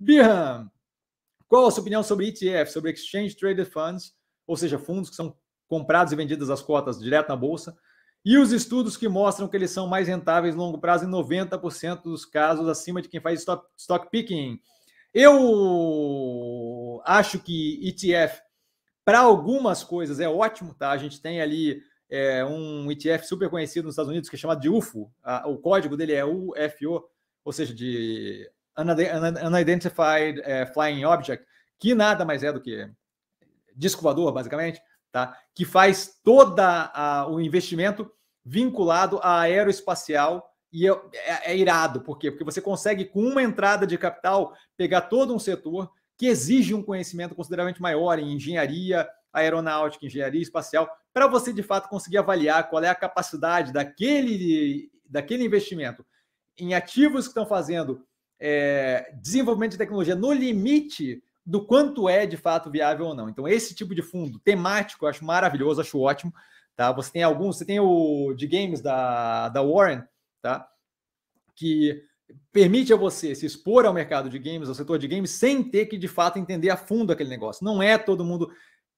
Birham, qual a sua opinião sobre ETF, sobre Exchange Traded Funds, ou seja, fundos que são comprados e vendidos as cotas direto na bolsa, e os estudos que mostram que eles são mais rentáveis no longo prazo em 90% dos casos acima de quem faz stock, stock picking? Eu acho que ETF para algumas coisas é ótimo, tá? A gente tem ali é, um ETF super conhecido nos Estados Unidos que é chamado de UFO. o código dele é UFO, ou seja, de Unidentified é, Flying Object, que nada mais é do que disco voador, basicamente, tá? que faz todo o investimento vinculado à aeroespacial e é, é, é, irado, por quê? Porque você consegue, com uma entrada de capital, pegar todo um setor que exige um conhecimento consideravelmente maior em engenharia aeronáutica, engenharia espacial, para você de fato conseguir avaliar qual é a capacidade daquele, daquele investimento em ativos que estão fazendo é, desenvolvimento de tecnologia no limite do quanto é de fato viável ou não. Então, esse tipo de fundo temático eu acho maravilhoso, acho ótimo. Tá? Você tem alguns, você tem o de games da, da Warren, tá? que permite a você se expor ao mercado de games, ao setor de games, sem ter que de fato entender a fundo aquele negócio. Não é todo mundo.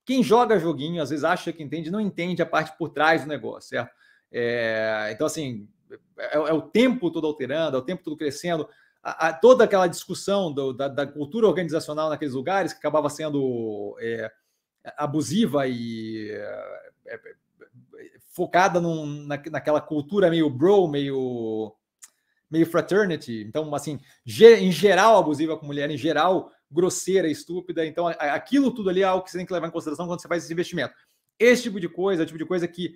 Quem joga joguinho, às vezes acha que entende, não entende a parte por trás do negócio, certo? É, então, assim, é, é o tempo todo alterando, é o tempo todo crescendo a, a, toda aquela discussão do, da, da, cultura organizacional naqueles lugares que acabava sendo é, abusiva e é, é focada num, na, naquela cultura meio bro, meio meio fraternity, então assim em geral abusiva com mulher, em geral grosseira, estúpida, então aquilo tudo ali é algo que você tem que levar em consideração quando você faz esse investimento. Esse tipo de coisa, é o tipo de coisa que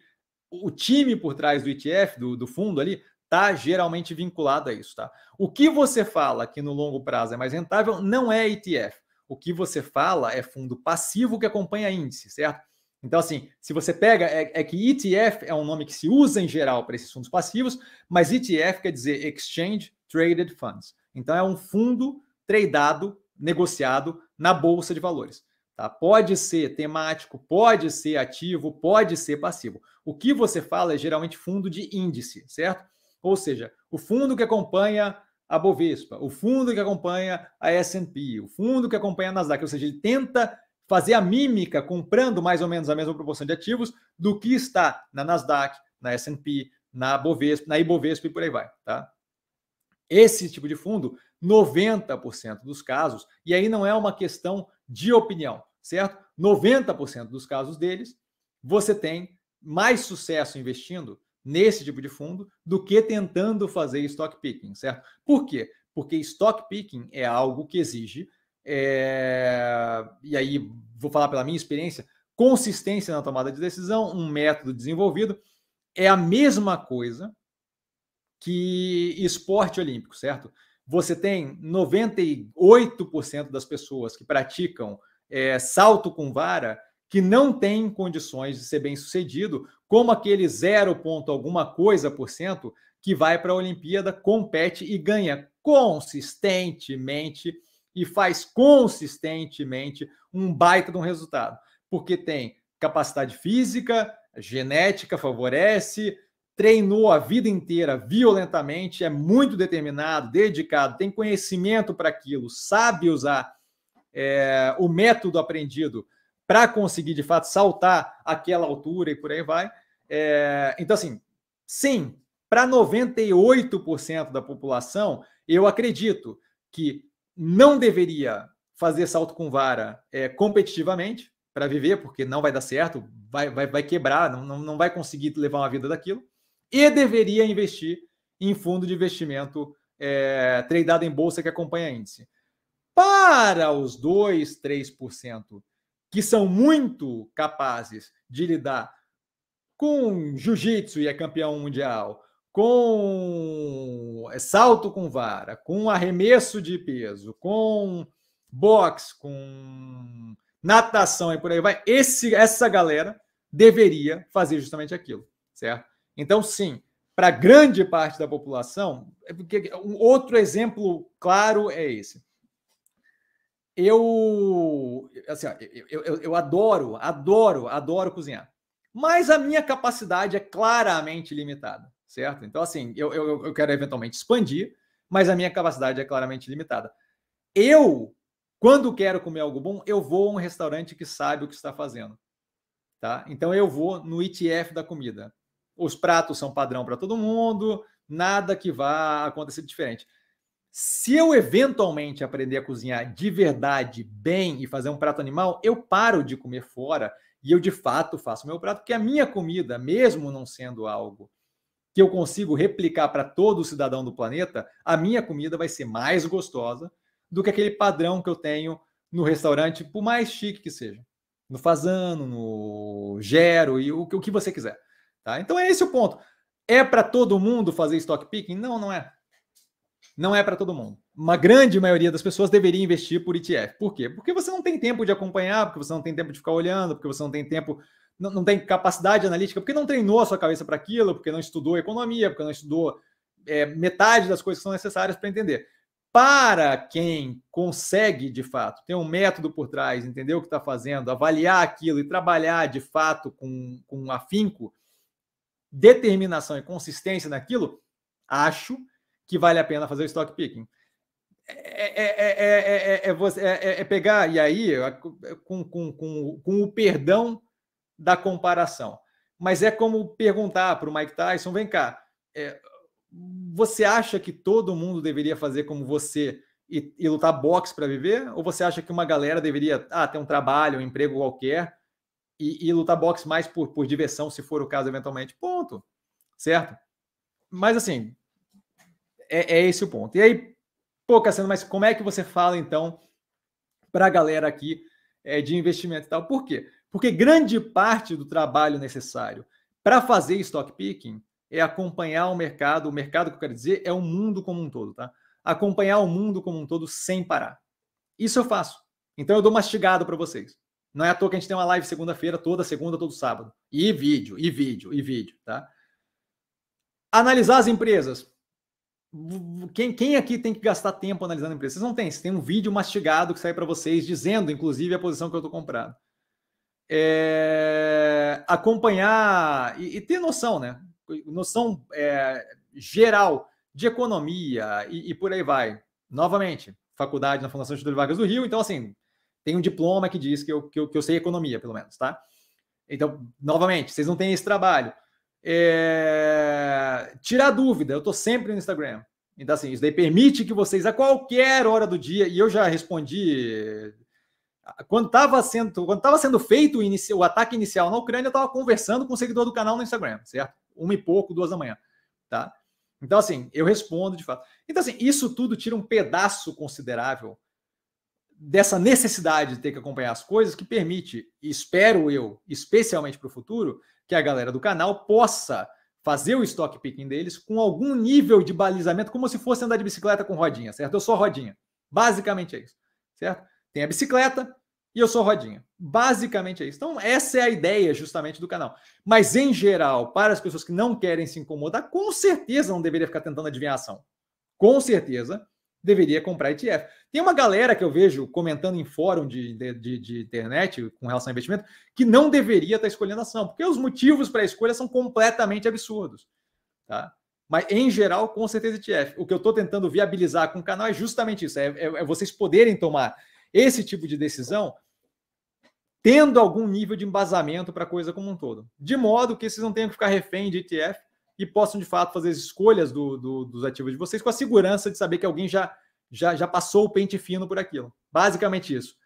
o time por trás do ETF, do, do fundo ali, está geralmente vinculado a isso. Tá? O que você fala que no longo prazo é mais rentável não é ETF. O que você fala é fundo passivo que acompanha índice, certo? Então, assim, se você pega, é, é que ETF é um nome que se usa em geral para esses fundos passivos, mas ETF quer dizer Exchange Traded Funds. Então, é um fundo tradeado, negociado na bolsa de valores. Tá? Pode ser temático, pode ser ativo, pode ser passivo. O que você fala é geralmente fundo de índice, certo? Ou seja, o fundo que acompanha a Bovespa, o fundo que acompanha a S&P, o fundo que acompanha a Nasdaq, ou seja, ele tenta fazer a mímica comprando mais ou menos a mesma proporção de ativos do que está na Nasdaq, na S&P, na Bovespa, na Ibovespa e por aí vai, tá? Esse tipo de fundo, 90% dos casos, e aí não é uma questão de opinião, certo? 90% dos casos deles, você tem mais sucesso investindo nesse tipo de fundo do que tentando fazer stock picking, certo? Por quê? Porque stock picking é algo que exige, é... e aí vou falar pela minha experiência, consistência na tomada de decisão, um método desenvolvido, é a mesma coisa que esporte olímpico, certo? Você tem 98% das pessoas que praticam é, salto com vara que não tem condições de ser bem-sucedido, como aquele zero ponto alguma coisa por cento que vai para a Olimpíada, compete e ganha consistentemente e faz consistentemente um baita de um resultado, porque tem capacidade física, genética favorece, treinou a vida inteira violentamente, é muito determinado, dedicado, tem conhecimento para aquilo, sabe usar é, o método aprendido para conseguir de fato saltar aquela altura e por aí vai. É, então, assim, sim, para 98% da população, eu acredito que não deveria fazer salto com vara é, competitivamente para viver, porque não vai dar certo, vai, vai, vai quebrar, não, não vai conseguir levar uma vida daquilo, e deveria investir em fundo de investimento é, tradado em bolsa que acompanha índice. Para os 2, 3% que são muito capazes de lidar com jiu-jitsu e é campeão mundial, com é, salto com vara, com arremesso de peso, com boxe, com natação e por aí vai, esse, essa galera deveria fazer justamente aquilo, certo? Então, sim, para grande parte da população, é outro exemplo claro é esse eu, assim, eu, eu, eu adoro, adoro, adoro cozinhar. Mas a minha capacidade é claramente limitada, certo? Então, assim, eu, eu, eu quero eventualmente expandir, mas a minha capacidade é claramente limitada. Eu, quando quero comer algo bom, eu vou a um restaurante que sabe o que está fazendo. Tá? Então eu vou no ETF da comida. Os pratos são padrão para todo mundo, nada que vá acontecer diferente. Se eu eventualmente aprender a cozinhar de verdade, bem e fazer um prato animal, eu paro de comer fora e eu de fato faço meu prato, porque a minha comida, mesmo não sendo algo que eu consigo replicar para todo cidadão do planeta, a minha comida vai ser mais gostosa do que aquele padrão que eu tenho no restaurante, por mais chique que seja. No Fazano, no Gero e o, o que você quiser. Tá? Então é esse o ponto. É para todo mundo fazer stock picking? Não, não é. Não é para todo mundo. Uma grande maioria das pessoas deveria investir por ETF. Por quê? Porque você não tem tempo de acompanhar, porque você não tem tempo de ficar olhando, porque você não tem tempo, não, não tem capacidade analítica, porque não treinou a sua cabeça para aquilo, porque não estudou economia, porque não estudou é, metade das coisas que são necessárias para entender. Para quem consegue, de fato, ter um método por trás, entender o que está fazendo, avaliar aquilo e trabalhar, de fato, com, com afinco, determinação e consistência naquilo, acho que vale a pena fazer o stock picking. É, é, é, você, é, pegar, e aí, com, com, com, com o perdão da comparação. Mas é como perguntar para o Mike Tyson: vem cá, você acha que todo mundo deveria fazer como você e, e lutar boxe para viver? Ou você acha que uma galera deveria ah, ter um trabalho, um emprego qualquer e, e lutar boxe mais por, por diversão, se for o caso, eventualmente? Ponto. Certo? Mas assim, é, é esse o ponto. E aí, pô, Cassiano, mas como é que você fala então para a galera aqui é, de investimento e tal? Por quê? Porque grande parte do trabalho necessário para fazer stock picking é acompanhar o mercado. O mercado que eu quero dizer é o mundo como um todo, tá? Acompanhar o mundo como um todo sem parar. Isso eu faço. Então eu dou mastigado para vocês. Não é à toa que a gente tem uma live segunda-feira, toda segunda, todo sábado. E vídeo, e vídeo, e vídeo, tá? Analisar as empresas. Quem, quem, aqui tem que gastar tempo analisando a empresa? Vocês não têm, vocês têm um vídeo mastigado que sai para vocês, dizendo, inclusive, a posição que eu estou comprando. É, acompanhar e, e, ter noção, né? Noção é, geral de economia e, e, por aí vai. Novamente, faculdade na Fundação Getúlio Vargas do Rio, então assim, tem um diploma que diz que eu, que eu, que eu sei economia, pelo menos, tá? Então, novamente, vocês não têm esse trabalho é, tirar dúvida. Eu estou sempre no Instagram. Então, assim, isso daí permite que vocês, a qualquer hora do dia, e eu já respondi. Quando estava sendo, quando tava sendo feito o, inicio, o ataque inicial na Ucrânia, eu estava conversando com o seguidor do canal no Instagram, certo? Uma e pouco, duas da manhã. Tá? Então, assim, eu respondo de fato. Então, assim, isso tudo tira um pedaço considerável dessa necessidade de ter que acompanhar as coisas que permite, espero eu, especialmente para o futuro, que a galera do canal possa fazer o stock picking deles com algum nível de balizamento, como se fosse andar de bicicleta com rodinha, certo? Eu sou rodinha. Basicamente é isso, certo? Tem a bicicleta e eu sou rodinha. Basicamente é isso. Então, essa é a ideia justamente do canal. Mas, em geral, para as pessoas que não querem se incomodar, com certeza não deveria ficar tentando adivinhar a ação. Com certeza deveria comprar ETF. Tem uma galera que eu vejo comentando em fórum de, de, de internet com relação a investimento que não deveria estar escolhendo ação, porque os motivos para a escolha são completamente absurdos. Tá? Mas, em geral, com certeza ETF. O que eu estou tentando viabilizar com o canal é justamente isso: é, é, é vocês poderem tomar esse tipo de decisão tendo algum nível de embasamento para a coisa como um todo. De modo que vocês não tenham que ficar refém de ETF e possam de fato fazer as escolhas do, do, dos ativos de vocês com a segurança de saber que alguém já, já, já passou o pente fino por aquilo. Basicamente isso.